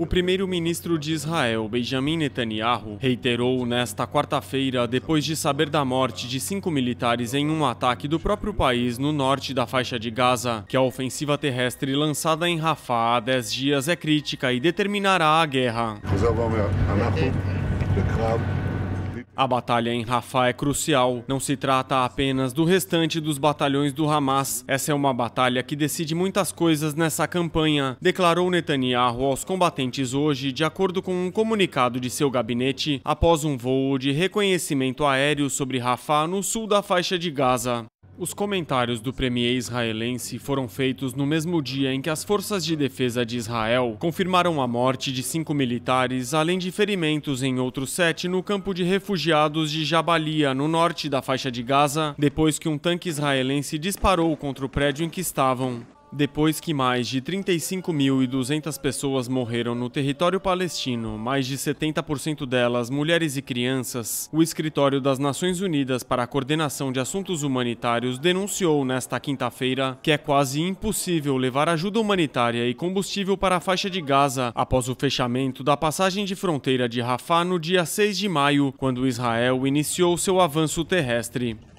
O primeiro-ministro de Israel, Benjamin Netanyahu, reiterou nesta quarta-feira, depois de saber da morte de cinco militares em um ataque do próprio país no norte da faixa de Gaza, que a ofensiva terrestre lançada em Rafah há 10 dias é crítica e determinará a guerra. A batalha em Rafah é crucial. Não se trata apenas do restante dos batalhões do Hamas. Essa é uma batalha que decide muitas coisas nessa campanha, declarou Netanyahu aos combatentes hoje, de acordo com um comunicado de seu gabinete, após um voo de reconhecimento aéreo sobre Rafah no sul da faixa de Gaza. Os comentários do premier israelense foram feitos no mesmo dia em que as forças de defesa de Israel confirmaram a morte de cinco militares, além de ferimentos em outros sete no campo de refugiados de Jabalia, no norte da faixa de Gaza, depois que um tanque israelense disparou contra o prédio em que estavam. Depois que mais de 35.200 pessoas morreram no território palestino, mais de 70% delas mulheres e crianças, o Escritório das Nações Unidas para a Coordenação de Assuntos Humanitários denunciou nesta quinta-feira que é quase impossível levar ajuda humanitária e combustível para a faixa de Gaza após o fechamento da passagem de fronteira de Rafah no dia 6 de maio, quando Israel iniciou seu avanço terrestre.